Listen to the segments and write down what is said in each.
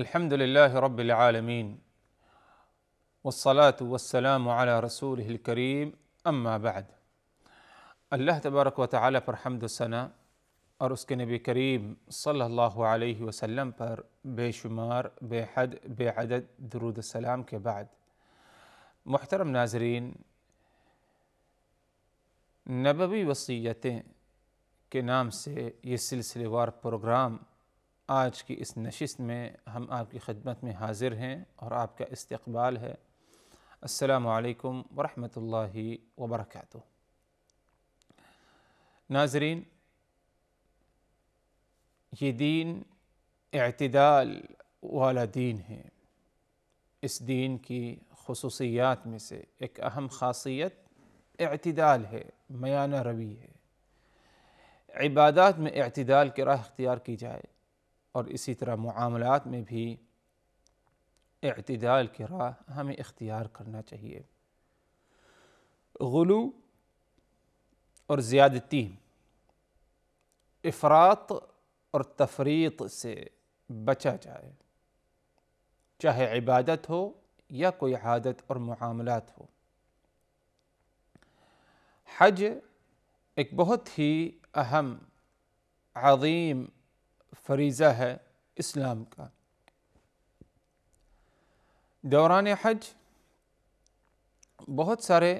الحمد لله رب العالمين والصلاة والسلام على رسوله الكريم أما بعد الله تبارك وتعالى پر حمد و ثنا اور اس کے نبی کریم صلی اللہ علیہ وسلم پر بے شمار بے حد بے عدد درود السلام کے بعد محترم ناظرین نبوی وصیتیں کے نام سے یہ سلسلے وار پروگرام आज की इस नशस्त में हम आपकी खिदमत में हाज़िर हैं और आपका इस्तबाल है असलकम वरहि वबरक नाजरीन ये दीन अतदाल वाला दीन है इस दीन की खसूसियात में से एक अहम खासियत अतदाल है मयाना रवी है इबादत में अतदाल की राह अख्तियार की जाए और इसी तरह मामलात में भी अतदाल की राह हमें इख्तियार करना चाहिए गलू और ज़्यादती अफरात और तफरीत से बचा जाए चाहे इबादत हो या कोई आदत और मामलात हो हज एक बहुत ही अहम अजीम फरीज़ा है इस्लाम का दौरान हज बहुत सारे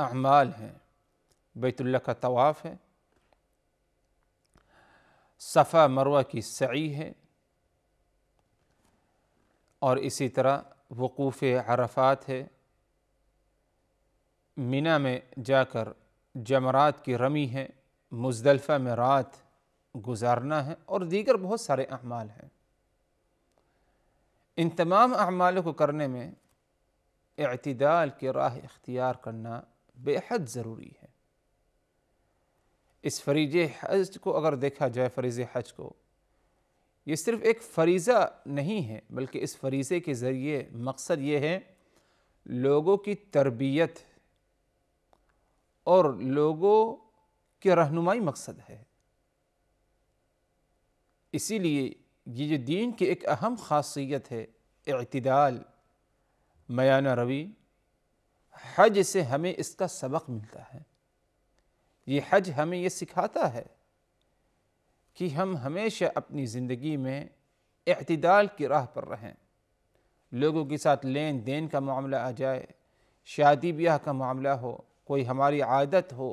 अमाल हैं बैतुल्ला का तवाफ़ है सफ़ा मरवा की सही है और इसी तरह वक़ूफ़ अरफात है मिना में जाकर जमरात की रमी है मुजदलफ़ा में रात गुजारना है और दीगर बहुत सारे अमाल हैं इन तमाम अमालों को करने में अतदाल की राह इख्तियार करना बेहद ज़रूरी है इस फरीज हज को अगर देखा जाए फरीज हज को ये सिर्फ़ एक फरीज़ा नहीं है बल्कि इस फरीज़े के ज़रिए मकसद ये है लोगों की तरबियत और लोगों की रहनुमाई मकसद है इसीलिए ये जो दीन की एक अहम खासियत है अतदाल मयाना रवी हज से हमें इसका सबक मिलता है ये हज हमें ये सिखाता है कि हम हमेशा अपनी ज़िंदगी में अतदाल की राह पर रहें लोगों के साथ लेन देन का मामला आ जाए शादी ब्याह का मामला हो कोई हमारी आदत हो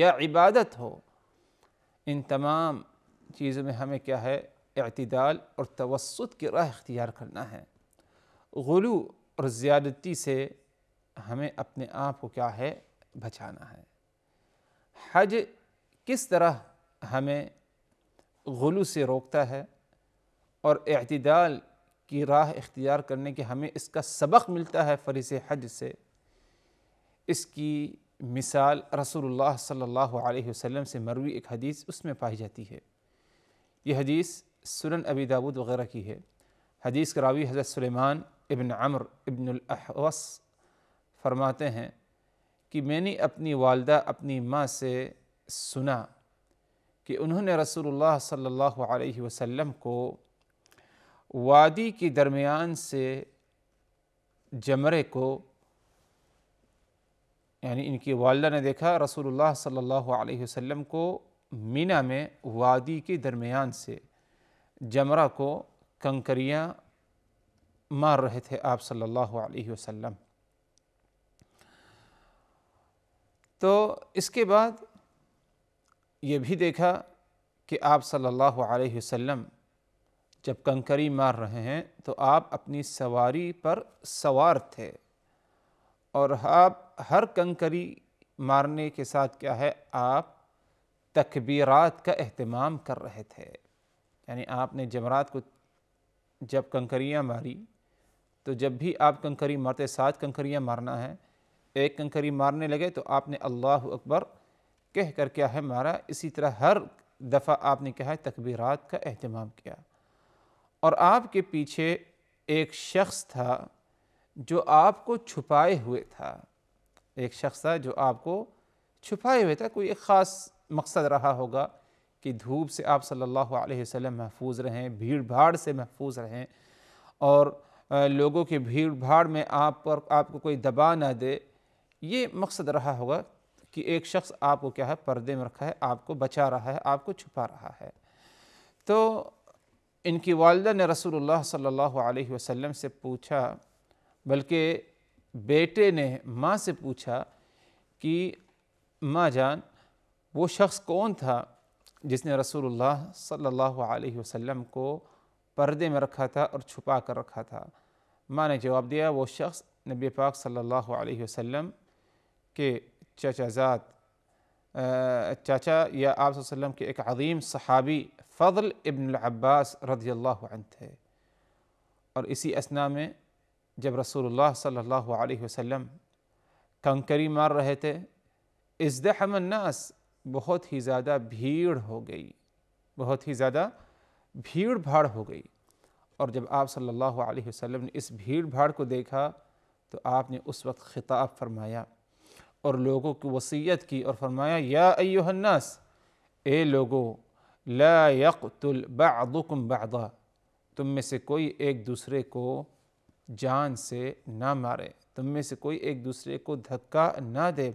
या इबादत हो इन तमाम चीज़ों में हमें क्या है अतदाल और तवसत की राह अख्तियार करना है गलू और ज़्यादती से हमें अपने आप को क्या है बचाना है हज किस तरह हमें गलू से रोकता है और अतदाल की राह इख्तियार करने के हमें इसका सबक मिलता है फरीस हज से इसकी मिसाल रसूलुल्लाह सल्लल्लाहु अलैहि वसल्लम से मरवी एक हदीस उसमें पाई जाती है ये हदीस सुनन अबी दाऊद वगैरह की है हदीस का रावी हज़रत सुलेमान इबन अमर इबन अहवस फरमाते हैं कि मैंने अपनी वालदा अपनी माँ से सुना कि उन्होंने रसूलुल्लाह सल्लल्लाहु अलैहि वसल्लम को वादी के दरमियान से जमरे को यानी इनकी वालदा ने देखा रसूलुल्लाह सल्लल्लाहु अलैहि वसल्लम को मीना में वादी के दरमियान से जमरा को कंकरियाँ मार रहे थे आप सल्लल्लाहु अलैहि वसल्लम तो इसके बाद ये भी देखा कि आप सल्लल्लाहु अलैहि वसल्लम जब कंकरी मार रहे हैं तो आप अपनी सवारी पर सवार थे और आप हर कंकरी मारने के साथ क्या है आप तकबीरात का अहतमाम कर रहे थे यानी आपने जमरात को जब कंकरियाँ मारी तो जब भी आप कंकरी मारते सात कंकरियाँ मारना है एक कंकरी मारने लगे तो आपने अल्लाह अकबर कह कर क्या है मारा इसी तरह हर दफ़ा आपने क्या है तकबीरात का अहतमाम किया और आपके पीछे एक शख्स था जो आपको छुपाए हुए था एक शख्स था जो आपको छुपाए हुए था कोई एक ख़ास मकसद रहा होगा कि धूप से आप सल्लल्लाहु अलैहि वसल्लम महफूज रहें भीड़ भाड़ से महफूज रहें और लोगों की भीड़ भाड़ में आप पर आपको कोई दबा ना दे ये मकसद रहा होगा कि एक शख्स आपको क्या है पर्दे में रखा है आपको बचा रहा है आपको छुपा रहा है तो इनकी वालदा ने रसूलुल्लाह सल्लल्लाहु अलैहि वसल्लम से पूछा बल्कि बेटे ने माँ से पूछा कि माँ जान वो शख्स कौन था जिसने रसूलुल्लाह सल्लल्लाहु अलैहि वसल्लम को पर्दे में रखा था और छुपा कर रखा था माँ ने जवाब दिया वो शख्स नबी पाक सल्लल्लाहु अलैहि वसल्लम के चचाजात चाचा या आप वसल्लम के एक अदीम सहाबी फ़ल इब्न अब्बास रदी थे और इसी असना में जब रसूलुल्लाह सल्लल्लाहु अलैहि वसल्लम कंकरी मार रहे थे इज़्दहमन्नास बहुत ही ज़्यादा भीड़ हो गई बहुत ही ज़्यादा भीड़ भाड़ हो गई और जब आप सल्लल्लाहु अलैहि वसल्लम ने इस भीड़ भाड़ को देखा तो आपने उस वक्त ख़िताब फरमाया और लोगों की वसीयत की और फरमाया या अयोहन्नास ए लोगो ला यकतुल बादुकुम बादा तुम में से कोई एक दूसरे को जान से ना मारे तुम में से कोई एक दूसरे को धक्का ना दे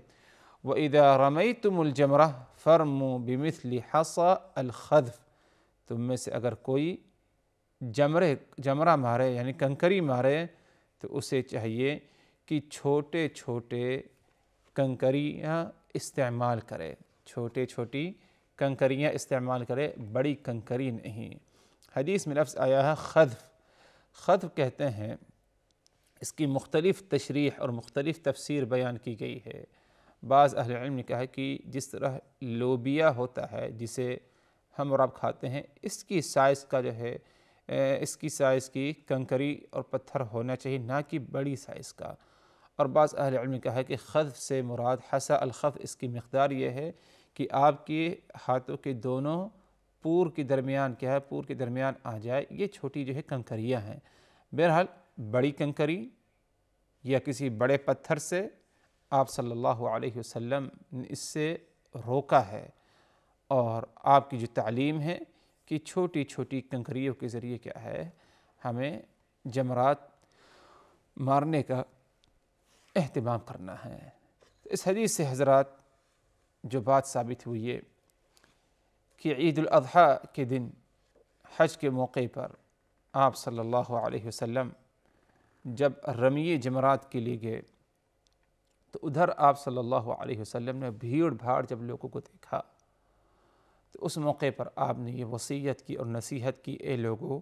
व इदा रमई तुमजमरा फ़रमो बिमिसली हसा अलखदफ़ तुम में से अगर कोई जमरे जमरा मारे यानी कंकरी मारे तो उसे चाहिए कि छोटे छोटे कंकरियाँ इस्तेमाल करे छोटे छोटी कंकरियाँ इस्तेमाल करे बड़ी कंकरी नहीं हदीस में लफ्स आया है खदफ खदफ कहते हैं इसकी मुख्तलिफ़ तशरीह और मुख्तलिफ़ तफसीर बयान की गई है बाज़ अहल ने कहा कि जिस तरह लोबिया होता है जिसे हम और आप खाते हैं इसकी साइज़ का जो है इसकी साइज़ की कंकरी और पत्थर होना चाहिए ना कि बड़ी साइज़ का और बाज़ अहल ने कहा कि खफ़ से मुराद हसा अलखफ़ इसकी मकदार यह है कि आपके हाथों के दोनों पूर के दरमियान क्या है पूर के दरमियान आ जाए ये छोटी जो है कंकरियाँ हैं बहरहाल बड़ी कंकरी या किसी बड़े पत्थर से आप सल्लल्लाहु अलैहि वसल्लम ने इससे रोका है और आपकी जो तालीम है कि छोटी छोटी कंकरियों के ज़रिए क्या है हमें जमरात मारने का अहतमाम करना है इस हदीस से हजरत जो बात साबित हुई है कि ईदाजी के दिन हज के मौके पर आप सल्लल्लाहु अलैहि वसल्लम जब रमी जमरात के लिए गए तो उधर आप सल्लल्लाहु अलैहि वसल्लम ने भीड़ भाड़ जब लोगों को देखा तो उस मौके पर आपने ये वसीयत की और नसीहत की ए लोगों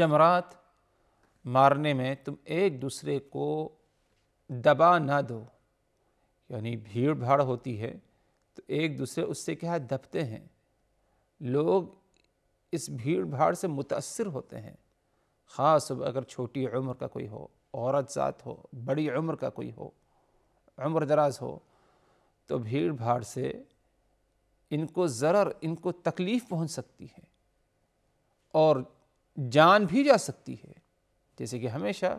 जमरात मारने में तुम एक दूसरे को दबा ना दो यानी भीड़ भाड़ होती है तो एक दूसरे उससे क्या है दबते हैं लोग इस भीड़ भाड़ से मुतासर होते हैं ख़ास अगर छोटी उम्र का कोई हो औरत ज़ात हो बड़ी उम्र का कोई हो उम्र दराज हो तो भीड़ भाड़ से इनको ज़र इनको तकलीफ़ पहुंच सकती है और जान भी जा सकती है जैसे कि हमेशा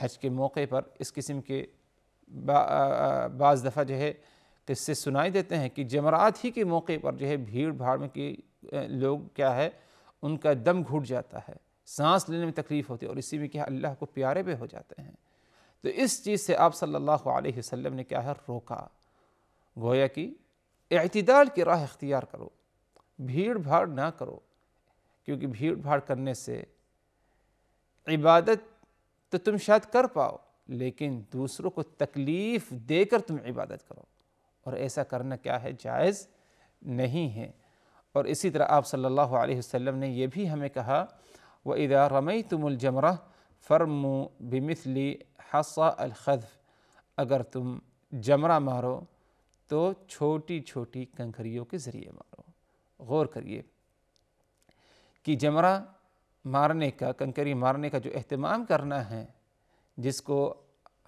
हज के मौके पर इस किस्म के बाज़ दफ़ा जो है किस्से सुनाई देते हैं कि जमरात ही के मौके पर जो है भीड़ भाड़ में के लोग क्या है उनका दम घुट जाता है सांस लेने में तकलीफ़ होती है और इसी में क्या अल्लाह को प्यारे भी हो जाते हैं तो इस चीज़ से आप सल्लल्लाहु अलैहि वसल्लम ने क्या है रोका गोया कि अतदाल की राह अख्तियार करो भीड़ भाड़ ना करो क्योंकि भीड़ भाड़ करने से इबादत तो तुम शायद कर पाओ लेकिन दूसरों को तकलीफ़ देकर तुम इबादत करो और ऐसा करना क्या है जायज़ नहीं है और इसी तरह आप सल्लल्लाहु अलैहि वसल्लम ने यह भी हमें कहा व इदा रमई तुमलजमरा फ़रमु बिमिसली हसा अलखज़ अगर तुम जमरा मारो तो छोटी छोटी कंकरियों के ज़रिए मारो गौर करिए कि जमरा मारने का कंकरी मारने का जो अहतमाम करना है जिसको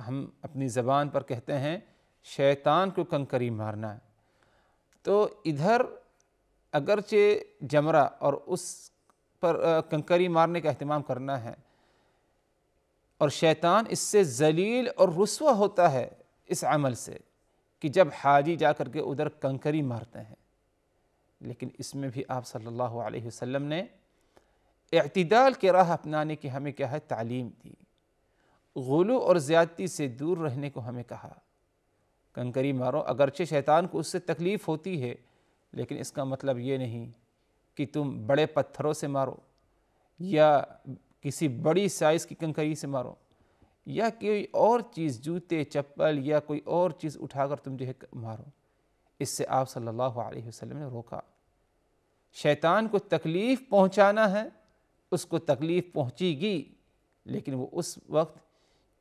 हम अपनी ज़बान पर कहते हैं शैतान को कंकरी मारना तो इधर अगरचे जमरा और उस पर कंकरी मारने का अहतमाम करना है और शैतान इससे जलील और रसवा होता है इस अमल से कि जब हाजी जा कर के उधर कंकरी मारते हैं लेकिन इसमें भी आप सल्लल्लाहु अलैहि वसल्लम ने अतदाल के राह अपनाने की हमें क्या है तालीम दी गुलू और ज़्यादती से दूर रहने को हमें कहा कंकरी मारो अगरचे शैतान को उससे तकलीफ़ होती है लेकिन इसका मतलब ये नहीं कि तुम बड़े पत्थरों से मारो या किसी बड़ी साइज़ की कंकरी से मारो या कोई और चीज़ जूते चप्पल या कोई और चीज़ उठाकर तुम जो है मारो इससे आप सल्लल्लाहु अलैहि वसल्लम ने रोका शैतान को तकलीफ़ पहुंचाना है उसको तकलीफ़ पहुंचेगी लेकिन वो उस वक्त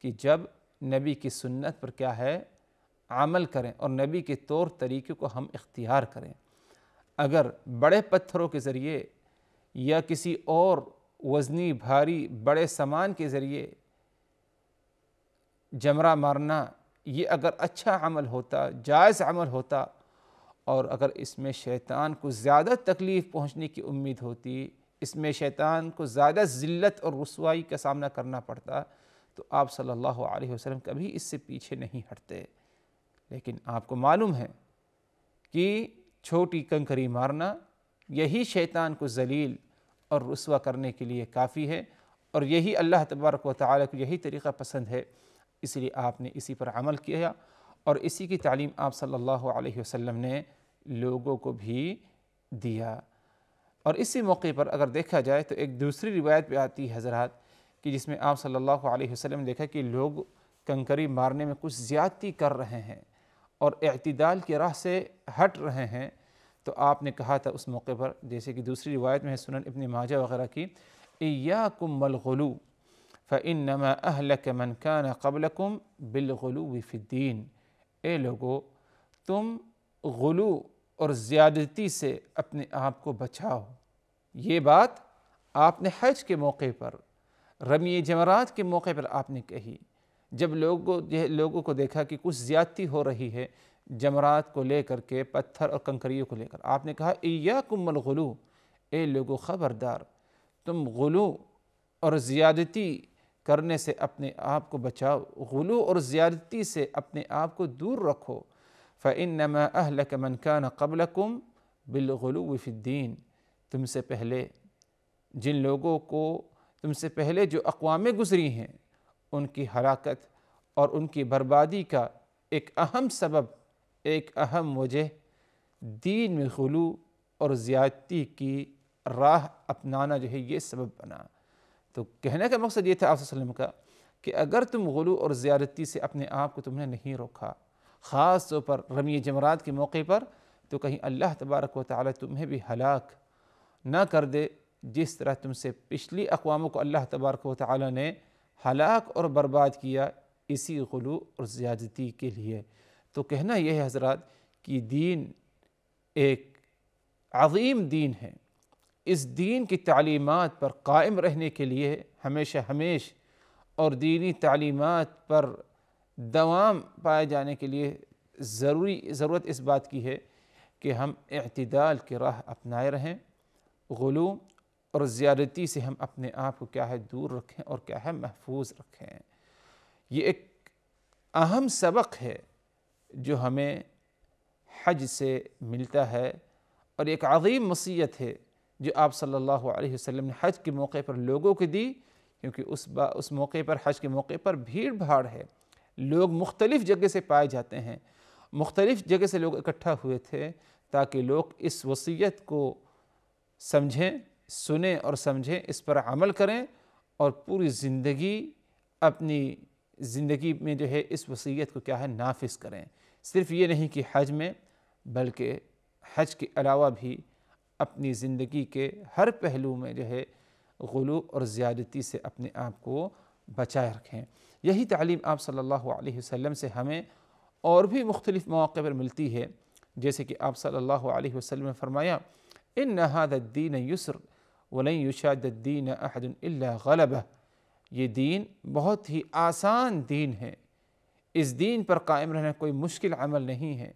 कि जब नबी की सुन्नत पर क्या है अमल करें और नबी के तौर तरीक़े को हम इख्तियार करें अगर बड़े पत्थरों के ज़रिए या किसी और वज़नी भारी बड़े सामान के ज़रिए जमरा मारना ये अगर अच्छा अमल होता जायज़ अमल होता और अगर इसमें शैतान को ज़्यादा तकलीफ़ पहुँचने की उम्मीद होती इसमें शैतान को ज़्यादा ज़िल्लत और रसवाई का सामना करना पड़ता तो आप सल्लल्लाहु अलैहि वसल्लम कभी इससे पीछे नहीं हटते लेकिन आपको मालूम है कि छोटी कंकरी मारना यही शैतान को जलील और रसवा करने के लिए काफ़ी है और यही अल्लाह तबारक व ताली को यही तरीक़ा पसंद है इसलिए आपने इसी पर अमल किया और इसी की तालीम आप सल्लल्लाहु अलैहि वसल्लम ने लोगों को भी दिया और इसी मौके पर अगर देखा जाए तो एक दूसरी रिवायत भी आती है हजरात कि जिसमें आप सल्लल्लाहु अलैहि वसल्लम ने देखा कि लोग कंकरी मारने में कुछ ज़्यादती कर रहे हैं और अतदाल की राह से हट रहे हैं तो आपने कहा था उस मौके पर जैसे कि दूसरी रिवायत में है सुनन इबन माजा वगैरह की या कुम मलगलू फ़िन नमा अहल के मन कान कबलकुम बिलगलू फ़िद्दीन ए लोगो तुम गलू और ज़्यादती से अपने आप को बचाओ ये बात आपने हज के मौके पर रमी जमरात के मौके पर आपने कही जब लोगों लोगों को देखा कि कुछ ज़्यादती हो रही है जमरात को लेकर के पत्थर और कंकरियों को लेकर आपने कहा या कुमल गलू ए लोगो ख़बरदार तुम गलू और ज़्यादती करने से अपने आप को बचाओ गलू और ज़्यादती से अपने आप को दूर रखो फ़ैन नमा अहलक मनकान कुम बिलगलू फ़िद्दीन तुमसे पहले जिन लोगों को तुमसे पहले जो अकवामें गुज़री हैं उनकी हलाकत और उनकी बर्बादी का एक अहम सबब एक अहम वजह दीन में गलू और ज़्यादती की राह अपनाना जो है ये सबब बना तो कहने का मकसद ये था आप का कि अगर तुम गलू और ज़्यादती से अपने आप को तुमने नहीं रोका ख़ास तौर पर रमी जमरात के मौके पर तो कहीं अल्लाह तबारक व ताली तुम्हें भी हलाक ना कर दे जिस तरह तुमसे पिछली अकवामों को अल्लाह तबारक व ताली ने हलाक और बर्बाद किया इसी गलू और ज़्यादती के लिए तो कहना यह है हजरत कि दीन एक अजीम दीन है इस दीन की तालीमत पर कायम रहने के लिए हमेशा हमेश और दीनी तालीमत पर दवाम पाए जाने के लिए ज़रूरी ज़रूरत इस बात की है कि हम अतदाल की राह अपनाए रहें ग़लू और ज़्यादती से हम अपने आप को क्या है दूर रखें और क्या है महफूज रखें ये एक अहम सबक है जो हमें हज से मिलता है और एक अजीम मसीहत है जो आप सल्लल्लाहु अलैहि वसल्लम ने हज के मौके पर लोगों को दी क्योंकि उस बा उस मौके पर हज के मौके पर भीड़ भाड़ है लोग मुख्तलिफ़ जगह से पाए जाते हैं मुख्तलिफ़ जगह से लोग इकट्ठा हुए थे ताकि लोग इस वसीयत को समझें सुने और समझें इस पर अमल करें और पूरी ज़िंदगी अपनी ज़िंदगी में जो है इस वसीयत को क्या है नाफिस करें सिर्फ ये नहीं कि हज में बल्कि हज के अलावा भी अपनी ज़िंदगी के हर पहलू में जो है गलू और ज़्यादती से अपने आप को बचाए रखें यही तालीम आप सल्लल्लाहु अलैहि वसल्लम से हमें और भी मुख्तलिफ़ मौक़े पर मिलती है जैसे कि आप सल्लल्लाहु अलैहि वसल्लम ने फरमाया इन नहादीन यसर वलें दीन अहदन ग़लब ये दीन बहुत ही आसान दीन है इस दीन पर कायम रहना कोई मुश्किल अमल नहीं है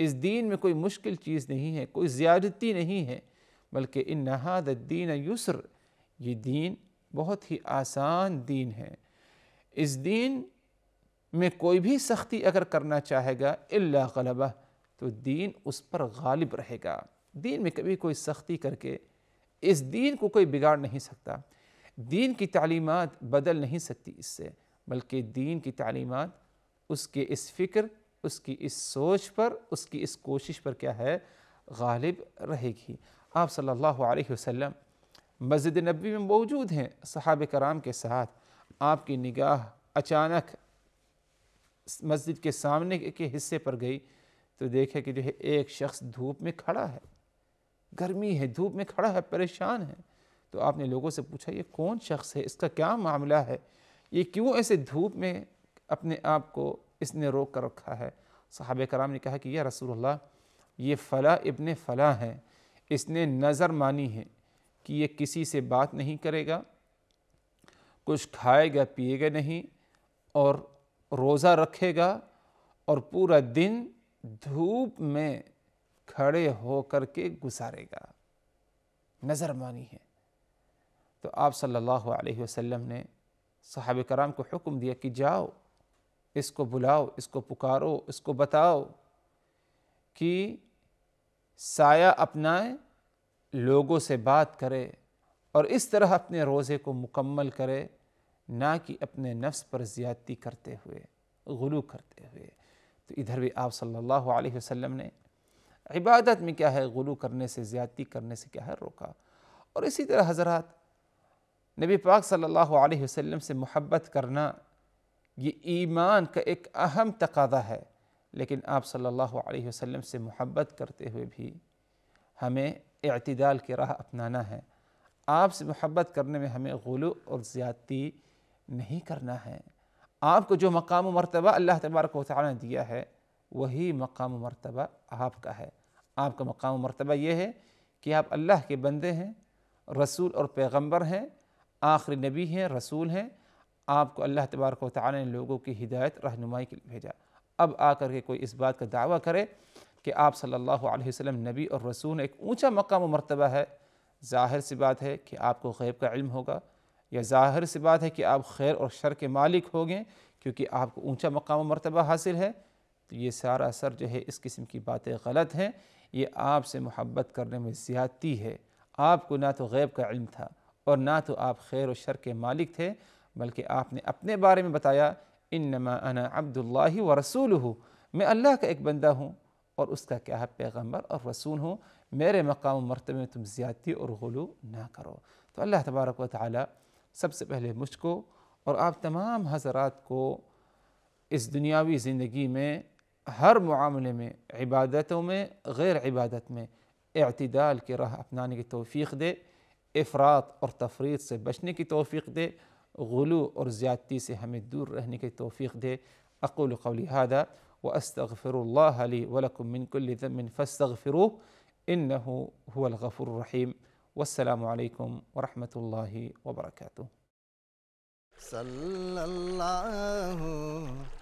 इस दीन में कोई मुश्किल चीज़ नहीं है कोई ज़्यादती नहीं है बल्कि इन दीन युसर ये दीन बहुत ही आसान दीन है इस दीन में कोई भी सख्ती अगर करना चाहेगा इल्ला गलबा तो दीन उस पर गालिब रहेगा दीन में कभी कोई सख्ती करके इस दीन को कोई बिगाड़ नहीं सकता दीन की तालीमत बदल नहीं सकती इससे बल्कि दीन की तालीमत उसके इस फ़िक्र उसकी इस सोच पर उसकी इस कोशिश पर क्या है गालिब रहेगी आप सल्लल्लाहु अलैहि वसल्लम मस्जिद नबी में मौजूद हैं सहाब कराम के साथ आपकी निगाह अचानक मस्जिद के सामने के हिस्से पर गई तो देखे कि जो है एक शख्स धूप में खड़ा है गर्मी है धूप में खड़ा है परेशान है तो आपने लोगों से पूछा ये कौन शख्स है इसका क्या मामला है ये क्यों ऐसे धूप में अपने आप को इसने रोक कर रखा है साहब कराम ने कहा कि यह रसूलुल्लाह ये फ़ला इबन फ़ला है इसने नज़र मानी है कि ये किसी से बात नहीं करेगा कुछ खाएगा पिएगा नहीं और रोज़ा रखेगा और पूरा दिन धूप में खड़े होकर के गुजारेगा नज़र मानी है तो आप सल्लल्लाहु अलैहि वसल्लम ने साहब कराम को हुक्म दिया कि जाओ इसको बुलाओ इसको पुकारो इसको बताओ कि साया अपनाए लोगों से बात करे और इस तरह अपने रोज़े को मुकम्मल करे ना कि अपने नफ्स पर ज़्यादती करते हुए गुलू करते हुए तो इधर भी आप सल्लल्लाहु अलैहि वसल्लम ने इबादत में क्या है गुलू करने से ज़्यादती करने से क्या है रोका और इसी तरह हजरत नबी पाक सल्लल्लाहु अलैहि वसल्लम से मोहब्बत करना ये ईमान का एक अहम तकादा है लेकिन आप सल्लल्लाहु अलैहि वसल्लम से मोहब्बत करते हुए भी हमें अतदाल की राह अपनाना है आपसे मोहब्बत करने में हमें गलू और ज़्यादती नहीं करना है आपको जो मकाम मरतबा अल्लाह तबारक ने दिया है वही मकाम मरतबा आपका है आपका मकाम मरतबा ये है कि आप अल्लाह के बंदे हैं रसूल और पैगंबर हैं आखिरी नबी हैं रसूल हैं आपको अल्लाह तबारक ने लोगों की हिदायत रहनुमाई के लिए भेजा अब आकर के कोई इस बात का दावा करे कि आप सल्लल्लाहु अलैहि वसल्लम नबी और रसूल एक ऊंचा मकाम मरतबा है जाहिर सी बात है कि आपको गैब का इल्म होगा या जाहिर सी बात है कि आप खैर और शर के मालिक होंगे क्योंकि आपको ऊँचा मकाम मरतबा हासिल है तो ये सारा सर जो है इस किस्म की बातें गलत हैं ये आपसे मोहब्बत करने में ज़्यादती है आपको ना तो गैब का इल्म था और ना तो आप खैर व शर के मालिक थे बल्कि आपने अपने बारे में बताया इन नमा अना अब्दुल्ला व रसूल हूँ मैं अल्लाह का एक बंदा हूँ और उसका क्या है पैगम्बर और रसूल हूँ मेरे मकाम मरतबे में तुम ज़्यादती और गलू ना करो तो अल्लाह तबारक व ताली सबसे पहले मुझको और आप तमाम हजरात को इस दुनियावी ज़िंदगी में هر معاملة میں عبادتوں میں غیر عبادت میں اعتدال کی راہ اپنانے کی توفیق دے افراد اور تفریط سے بچنے کی توفیق دے غلو اور زیادتی سے ہمیں دور رہنے کی توفیق دے اقول قولی هذا واستغفر الله لي ولكم من كل ذنب فاستغفروه انه هو الغفور الرحيم والسلام عليكم ورحمه الله وبركاته صلى الله عليه